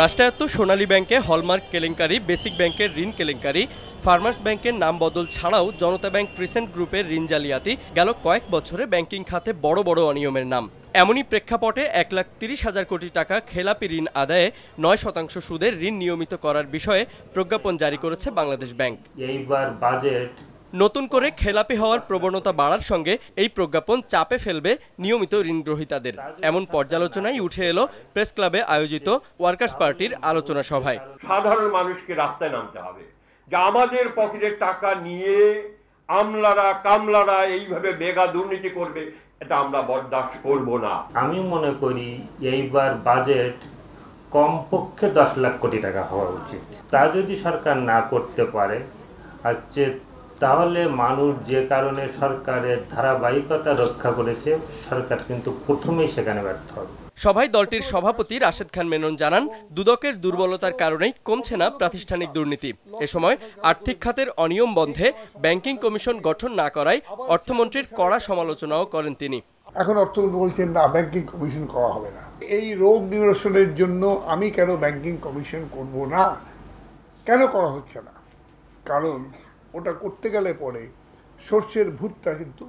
রাষ্ট্রায়ত্ত সোনালী ব্যাংকে হলমার্ক কেলেঙ্কারি বেসিক ব্যাংকের ঋণ কেলেঙ্কারি ফার্মার্স ব্যাংকের নাম বদল ছাড়াও জনতা ব্যাংক ক্রিসেন্ট গ্রুপের ঋণ জালিয়াতি গেল কয়েক বছরে ব্যাংকিং খাতে বড় বড় অনিয়মের নাম এমনই প্রেক্ষাপটে এক লাখ তিরিশ হাজার কোটি টাকা খেলাপি ঋণ আদায়ে নয় শতাংশ সুদের ঋণ নিয়মিত করার বিষয়ে প্রজ্ঞাপন জারি করেছে বাংলাদেশ ব্যাংক এইবার বাজেট নতুন করে খেলাপি হওয়ার প্রবণতা বাড়ার সঙ্গে এই প্রজ্ঞাপন চাপে ফেলবে নিয়মিত ঋণগ্রহীতাদের এমন পর্যালোচনাই উঠে এলো প্রেস ক্লাবে আয়োজিত ওয়ার্কার্স পার্টির আলোচনা সভায় সাধারণ মানুষকে রাস্তায় নামতে হবে যে আমাদের পকেটের টাকা নিয়ে আমলারা কামলারা এইভাবে বেগা দুর্নীতি করবে এটা আমরা বরদাস্ত করব না আমি মনে করি এইবার বাজেট কমপক্ষে দশ লাখ কোটি টাকা হওয়া উচিত তা যদি সরকার না করতে পারে হচ্ছে তাহলে মানুষ যে কারণে সরকারের ধারাবাহিকতা রক্ষা করেছে সরকার কিন্তু প্রথমেই সেখানে ব্যর্থ হবে সভায় দলটির সভাপতি রাশেদ খান মেনন জানান দুদকের দুর্বলতার কারণেই কমছে না প্রাতিষ্ঠানিক দুর্নীতি এ সময় আর্থিক খাতের অনিয়ম বন্ধে ব্যাংকিং কমিশন গঠন না করায় অর্থমন্ত্রীর কড়া সমালোচনাও করেন তিনি এখন অর্থমন্ত্রী বলছেন না ব্যাংকিং কমিশন করা হবে না এই রোগ নিরসনের জন্য আমি কেন ব্যাংকিং কমিশন করব না কেন করা হচ্ছে না কারণ ওটা করতে গেলে পরে সর্ষের ভূতটা কিন্তু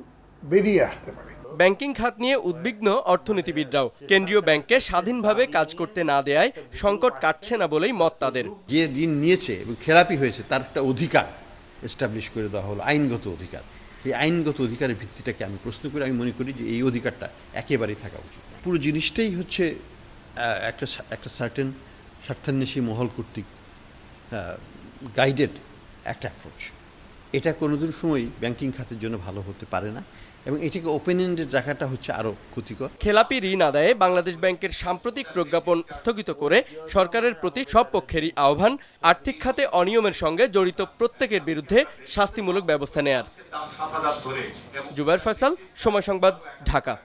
বেরিয়ে আসতে পারে ব্যাংকিং খাত নিয়ে উদ্বিগ্ন অর্থনীতিবিদরাও কেন্দ্রীয় ব্যাংকে স্বাধীনভাবে কাজ করতে না দেয় সংকট কাটছে না বলেই মত তাদের যে ঋণ নিয়েছে এবং খেলাপি হয়েছে তার একটা অধিকার এস্টাবলিশ করে দেওয়া হলো আইনগত অধিকার এই আইনগত অধিকারের ভিত্তিটাকে আমি প্রশ্ন করে আমি মনে করি যে এই অধিকারটা একেবারেই থাকা উচিত পুরো জিনিসটাই হচ্ছে একটা একটা সার্টেন স্বার্থান্বেষী মহল কর্তৃক গাইডেড একটা অ্যাপ্রোচ এটা কোনোদিন সময়ই ব্যাংকিং খাতের জন্য ভালো হতে পারে না এবং এটিকে ওপেন এন্ডেড রাখাটা হচ্ছে আরও ক্ষতিকর খেলাপি ঋণ আদায়ে বাংলাদেশ ব্যাংকের সাম্প্রতিক প্রজ্ঞাপন স্থগিত করে সরকারের প্রতি সব পক্ষেরই আহ্বান আর্থিক খাতে অনিয়মের সঙ্গে জড়িত প্রত্যেকের বিরুদ্ধে শাস্তিমূলক ব্যবস্থা নেয়ার জুবাইর ফয়সাল সময় সংবাদ ঢাকা